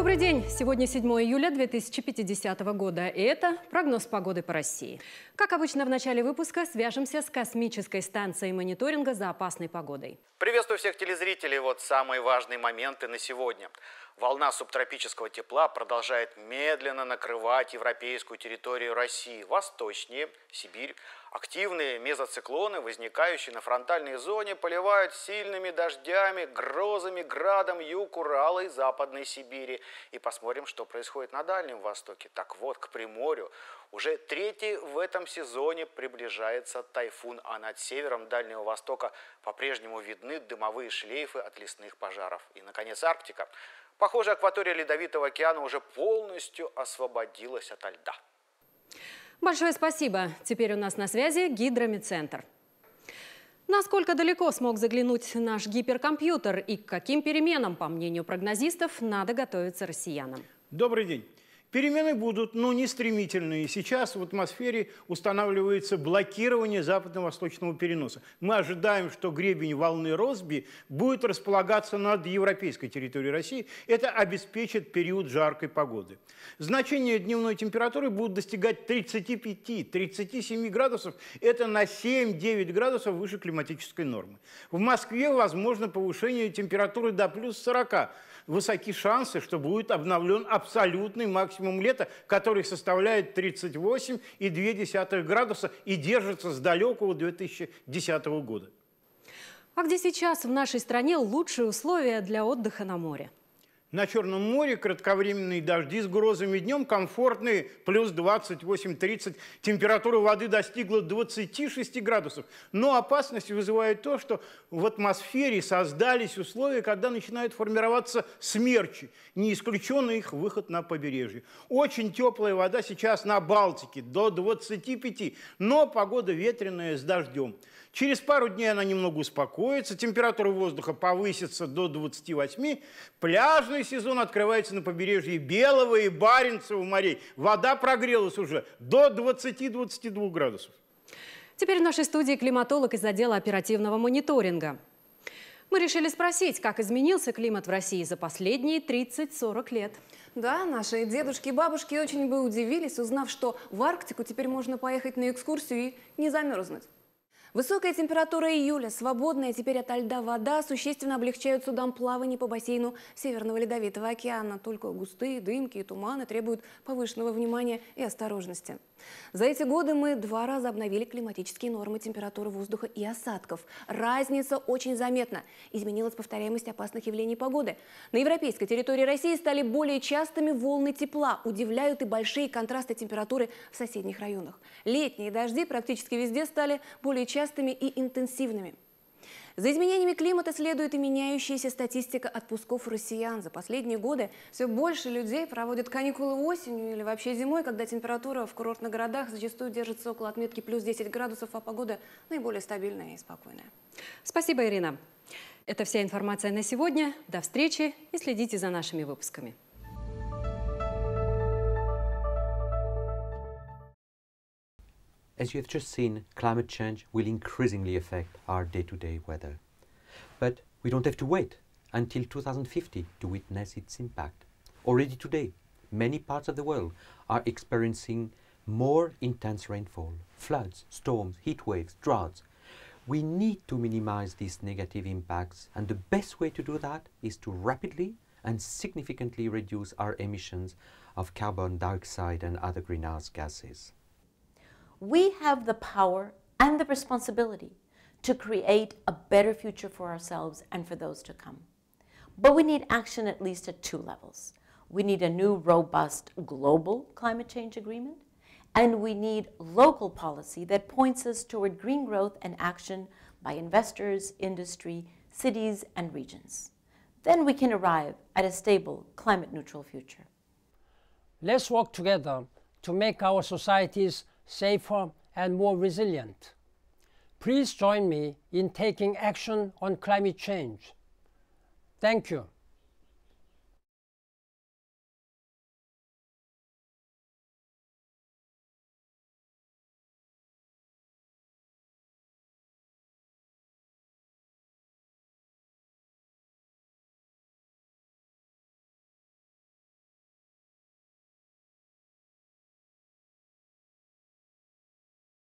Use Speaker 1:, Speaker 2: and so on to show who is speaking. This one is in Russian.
Speaker 1: Добрый день! Сегодня 7 июля 2050 года, и это прогноз погоды по России. Как обычно в начале выпуска, свяжемся с космической станцией мониторинга за опасной погодой.
Speaker 2: Приветствую всех телезрителей. Вот самые важные моменты на сегодня. Волна субтропического тепла продолжает медленно накрывать европейскую территорию России, восточнее Сибирь. Активные мезоциклоны, возникающие на фронтальной зоне, поливают сильными дождями, грозами, градом юг Урала и Западной Сибири. И посмотрим, что происходит на Дальнем Востоке. Так вот, к Приморю уже третий в этом сезоне приближается тайфун, а над севером Дальнего Востока по-прежнему видны дымовые шлейфы от лесных пожаров. И, наконец, Арктика. Похоже, акватория Ледовитого океана уже полностью освободилась от льда.
Speaker 1: Большое спасибо. Теперь у нас на связи гидромедцентр. Насколько далеко смог заглянуть наш гиперкомпьютер и к каким переменам, по мнению прогнозистов, надо готовиться россиянам?
Speaker 3: Добрый день. Перемены будут, но не стремительные. Сейчас в атмосфере устанавливается блокирование западно-восточного переноса. Мы ожидаем, что гребень волны Росби будет располагаться над европейской территорией России. Это обеспечит период жаркой погоды. Значения дневной температуры будут достигать 35-37 градусов. Это на 7-9 градусов выше климатической нормы. В Москве возможно повышение температуры до плюс 40. Высоки шансы, что будет обновлен абсолютный максимум максимум лета, который составляет 38,2 градуса и держится с далекого 2010 года.
Speaker 1: А где сейчас в нашей стране лучшие условия для отдыха на море?
Speaker 3: На Черном море кратковременные дожди с грозами днем комфортные, плюс 28-30. Температура воды достигла 26 градусов. Но опасность вызывает то, что в атмосфере создались условия, когда начинают формироваться смерчи. Не исключен их выход на побережье. Очень теплая вода сейчас на Балтике, до 25, но погода ветреная с дождем. Через пару дней она немного успокоится, температура воздуха повысится до 28, пляжный Второй сезон открывается на побережье Белого и Баренцева морей. Вода прогрелась уже до 20-22 градусов.
Speaker 1: Теперь в нашей студии климатолог из отдела оперативного мониторинга. Мы решили спросить, как изменился
Speaker 4: климат в России за последние 30-40 лет. Да, наши дедушки и бабушки очень бы удивились, узнав, что в Арктику теперь можно поехать на экскурсию и не замерзнуть. Высокая температура июля, свободная теперь от льда вода существенно облегчают судам плавание по бассейну Северного Ледовитого океана. Только густые дымки и туманы требуют повышенного внимания и осторожности. За эти годы мы два раза обновили климатические нормы температуры воздуха и осадков. Разница очень заметна. Изменилась повторяемость опасных явлений погоды. На европейской территории России стали более частыми волны тепла. Удивляют и большие контрасты температуры в соседних районах. Летние дожди практически везде стали более частыми частыми и интенсивными. За изменениями климата следует и меняющаяся статистика отпусков россиян. За последние годы все больше людей проводят каникулы осенью или вообще зимой, когда температура в курортных городах зачастую держится около отметки плюс 10 градусов, а погода наиболее стабильная и спокойная.
Speaker 1: Спасибо, Ирина. Это вся информация на сегодня. До встречи и следите за нашими выпусками.
Speaker 2: As you have just seen, climate change will increasingly affect our day-to-day weather. But we don't have to wait until 2050 to witness its impact. Already today, many parts of the world are experiencing more intense rainfall, floods, storms, heat waves, droughts. We need to minimize these negative impacts and the best way to do that is to rapidly and significantly reduce our emissions of carbon dioxide and other greenhouse gases
Speaker 1: we have the power and the responsibility to create a better future for ourselves and for those to come. But we need action at least at two levels. We need a new, robust global climate change agreement, and we need local policy that points us toward green growth and action by investors, industry, cities, and regions. Then we can arrive at a stable, climate neutral future. Let's work together to make our societies safer, and more resilient. Please join me in taking action on climate change. Thank you.